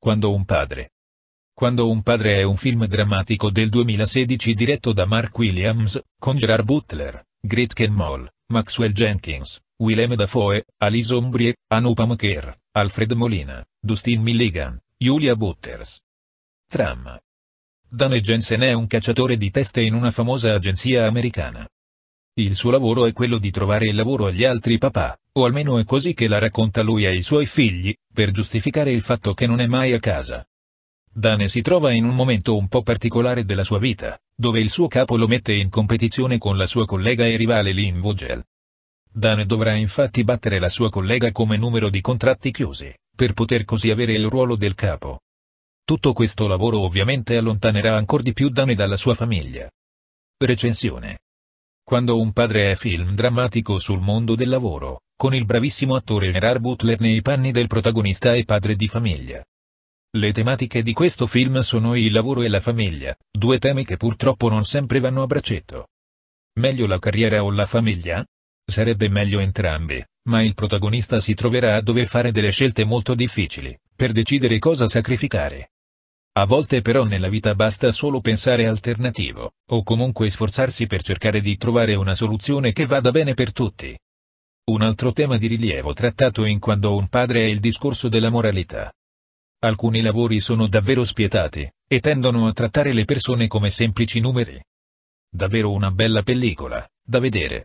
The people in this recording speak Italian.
Quando un padre. Quando un padre è un film drammatico del 2016 diretto da Mark Williams, con Gerard Butler, Gretchen Moll, Maxwell Jenkins, Willem Dafoe, Alice Ombrie, Anupam Kerr, Alfred Molina, Dustin Milligan, Julia Butters. Tram. Dane Jensen è un cacciatore di teste in una famosa agenzia americana. Il suo lavoro è quello di trovare il lavoro agli altri papà, o almeno è così che la racconta lui ai suoi figli, per giustificare il fatto che non è mai a casa. Dane si trova in un momento un po' particolare della sua vita, dove il suo capo lo mette in competizione con la sua collega e rivale Lynn Vogel. Dane dovrà infatti battere la sua collega come numero di contratti chiusi, per poter così avere il ruolo del capo. Tutto questo lavoro ovviamente allontanerà ancora di più Dane dalla sua famiglia. Recensione. Quando un padre è film drammatico sul mondo del lavoro, con il bravissimo attore Gerard Butler nei panni del protagonista e padre di famiglia. Le tematiche di questo film sono il lavoro e la famiglia, due temi che purtroppo non sempre vanno a braccetto. Meglio la carriera o la famiglia? Sarebbe meglio entrambi, ma il protagonista si troverà a dover fare delle scelte molto difficili, per decidere cosa sacrificare. A volte però nella vita basta solo pensare alternativo, o comunque sforzarsi per cercare di trovare una soluzione che vada bene per tutti. Un altro tema di rilievo trattato in Quando un padre è il discorso della moralità. Alcuni lavori sono davvero spietati, e tendono a trattare le persone come semplici numeri. Davvero una bella pellicola, da vedere.